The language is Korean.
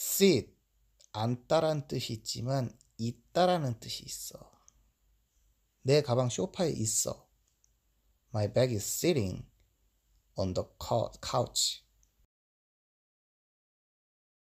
sit 앉다란 뜻이 있지만 있다라는 뜻이 있어. 내 가방 쇼파에 있어. My bag is sitting on the couch.